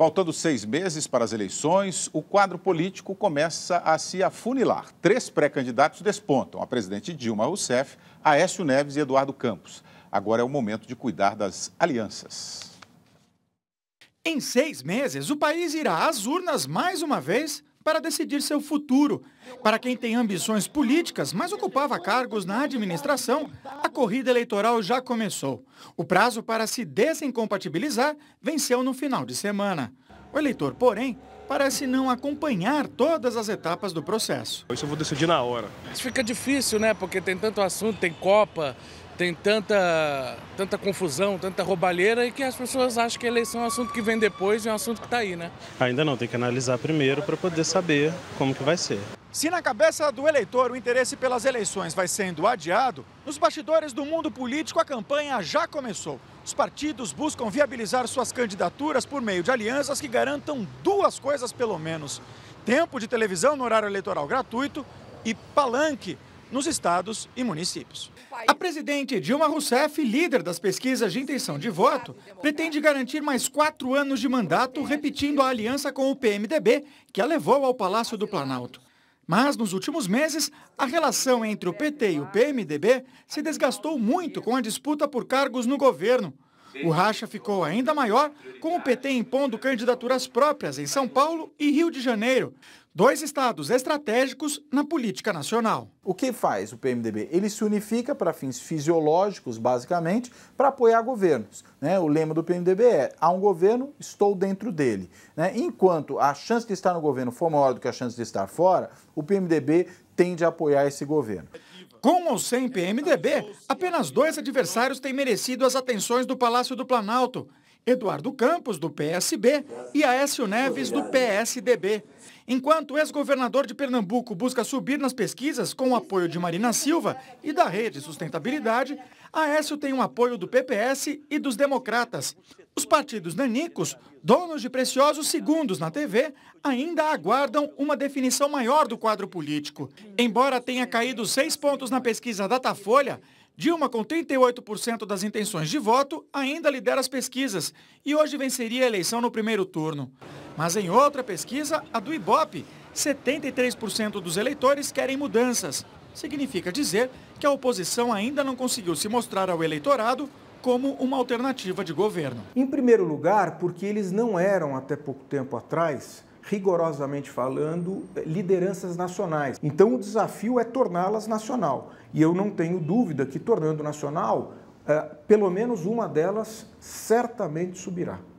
Faltando seis meses para as eleições, o quadro político começa a se afunilar. Três pré-candidatos despontam: a presidente Dilma Rousseff, Aécio Neves e Eduardo Campos. Agora é o momento de cuidar das alianças. Em seis meses, o país irá às urnas mais uma vez para decidir seu futuro. Para quem tem ambições políticas, mas ocupava cargos na administração, a corrida eleitoral já começou. O prazo para se desincompatibilizar venceu no final de semana. O eleitor, porém, parece não acompanhar todas as etapas do processo. Isso eu vou decidir na hora. Isso fica difícil, né? Porque tem tanto assunto, tem Copa, tem tanta, tanta confusão, tanta roubalheira e que as pessoas acham que a eleição é um assunto que vem depois e é um assunto que está aí, né? Ainda não, tem que analisar primeiro para poder saber como que vai ser. Se na cabeça do eleitor o interesse pelas eleições vai sendo adiado, nos bastidores do mundo político a campanha já começou. Os partidos buscam viabilizar suas candidaturas por meio de alianças que garantam duas coisas pelo menos: tempo de televisão no horário eleitoral gratuito e palanque nos estados e municípios. A presidente Dilma Rousseff, líder das pesquisas de intenção de voto, pretende garantir mais quatro anos de mandato, repetindo a aliança com o PMDB, que a levou ao Palácio do Planalto. Mas, nos últimos meses, a relação entre o PT e o PMDB se desgastou muito com a disputa por cargos no governo. O racha ficou ainda maior, com o PT impondo candidaturas próprias em São Paulo e Rio de Janeiro, dois estados estratégicos na política nacional. O que faz o PMDB? Ele se unifica para fins fisiológicos, basicamente, para apoiar governos. Né? O lema do PMDB é: há um governo, estou dentro dele. Né? Enquanto a chance de estar no governo for maior do que a chance de estar fora, o PMDB tende a apoiar esse governo. Com ou sem PMDB, apenas dois adversários têm merecido as atenções do Palácio do Planalto Eduardo Campos, do PSB, e Aécio Neves, do PSDB. Enquanto o ex-governador de Pernambuco busca subir nas pesquisas com o apoio de Marina Silva e da Rede Sustentabilidade, Aécio tem um apoio do PPS e dos democratas. Os partidos nanicos, donos de preciosos segundos na TV, ainda aguardam uma definição maior do quadro político. Embora tenha caído seis pontos na pesquisa Datafolha, Dilma, com 38% das intenções de voto, ainda lidera as pesquisas e hoje venceria a eleição no primeiro turno. Mas em outra pesquisa, a do Ibope, 73% dos eleitores querem mudanças. Significa dizer que a oposição ainda não conseguiu se mostrar ao eleitorado como uma alternativa de governo. Em primeiro lugar, porque eles não eram até pouco tempo atrás rigorosamente falando, eh, lideranças nacionais. Então o desafio é torná-las nacional. E eu não tenho dúvida que tornando nacional, eh, pelo menos uma delas certamente subirá.